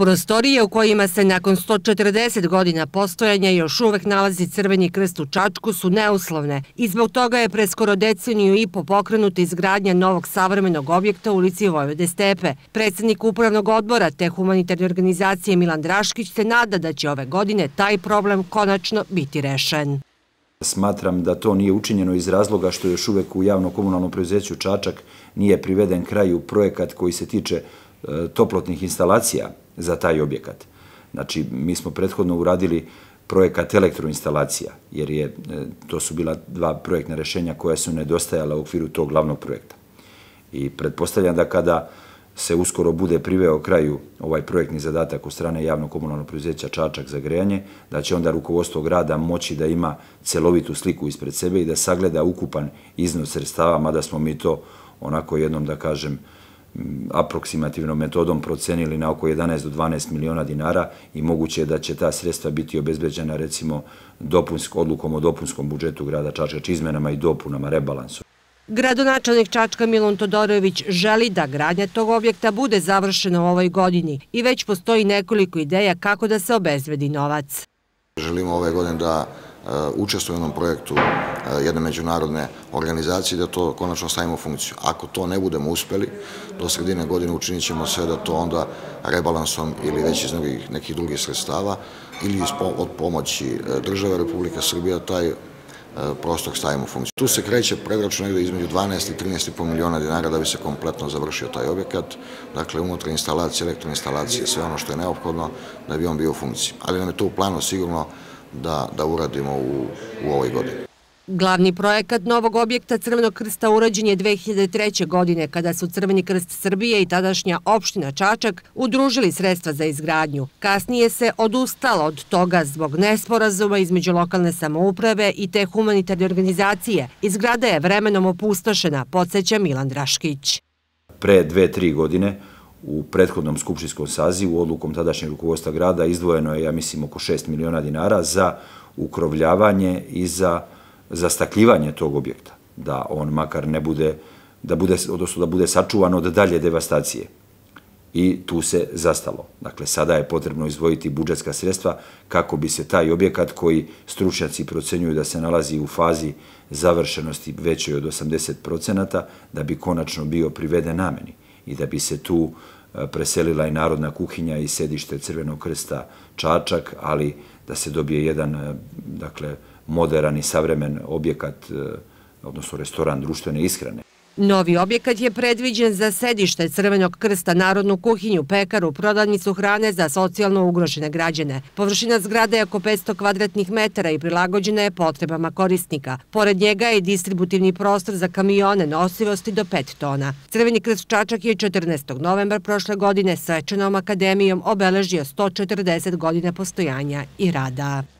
Prostorije u kojima se nakon 140 godina postojanja još uvek nalazi Crveni krst u Čačku su neuslovne i zbog toga je pre skoro deceniju i po pokrenuta izgradnja novog savremenog objekta u ulici Vojvode Stepe. Predsednik upravnog odbora te humanitarne organizacije Milan Draškić se nada da će ove godine taj problem konačno biti rešen. Smatram da to nije učinjeno iz razloga što još uvijek u javno-komunalnom preuzeću Čačak nije priveden kraju projekat koji se tiče e, toplotnih instalacija za taj objekat. Znači, mi smo prethodno uradili projekat elektroinstalacija, jer e, to su bila dva projektne rešenja koja su nedostajala u okviru tog glavnog projekta. I predpostavljam da kada se uskoro bude priveo kraju ovaj projektni zadatak u strane javno komunalno preduzeća Čačak za grejanje, da će onda rukovodstvo grada moći da ima celovitu sliku ispred sebe i da sagleda ukupan iznos sredstava, mada smo mi to onako jednom da kažem aproksimativnom metodom procenili na oko 11 do 12 miliona dinara i moguće je da će ta sredstva biti obezbeđena recimo odlukom o dopunskom budžetu grada Čačkač izmenama i dopunama rebalansu. Gradonačelnik Čačka Milon Todorović želi da gradnja tog objekta bude završena u ovoj godini i već postoji nekoliko ideja kako da se obezvedi novac. Želimo ove godine da e, učestvujem u jednom projektu e, jedne međunarodne organizacije da to konačno stavimo u funkciju. Ako to ne budemo uspeli, do sredine godine učinit ćemo sve da to onda rebalansom ili već iz nekih drugih sredstava ili od pomoći e, države Republika Srbija taj E, prostor stavimo u funkciju. Tu se kreće preračun negde između 12 i 13,5 miliona dinara da bi se kompletno završio taj objekat. Dakle, unutra instalacija, elektroinstalacija, sve ono što je neophodno da bi on bio u funkciji. Ali nam je to u planu sigurno da uradimo u ovoj godini. Glavni projekat novog objekta Crvenog krsta urađen je 2003. godine kada su Crveni krst Srbije i tadašnja opština Čačak udružili sredstva za izgradnju. Kasnije se odustalo od toga zbog nesporazuma između lokalne samouprave i te humanitarne organizacije. Izgrada je vremenom opustošena, podsjeća Milan Draškić. Pre dve, tri godine u prethodnom skupštinskom sazi u odlukom tadašnjeg rukovosta grada izdvojeno je, ja mislim, oko 6 miliona dinara za ukrovljavanje i za učinjenje za zastakljivanje tog objekta, da on makar ne bude, da bude, odnosno da bude sačuvan od dalje devastacije. I tu se zastalo. Dakle, sada je potrebno izdvojiti budžetska sredstva kako bi se taj objekat koji stručnjaci procenjuju da se nalazi u fazi završenosti većoj od 80%, da bi konačno bio priveden nameni i da bi se tu e, preselila i Narodna kuhinja i sedište Crvenog krsta Čačak, ali da se dobije jedan, e, dakle, modern i savremen objekat, e, odnosno restoran društvene ishrane. Novi objekat je predviđen za sedište Crvenog krsta, narodnu kuhinju, pekaru, prodavnicu hrane za socijalno ugrošene građane. Površina zgrade je oko 500 kvadratnih metara i prilagođena je potrebama korisnika. Pored njega je distributivni prostor za kamione nosivosti do 5 tona. Crveni krst Čačak je 14. novembar prošle godine svečanom akademijom obeležio 140 godine postojanja i rada.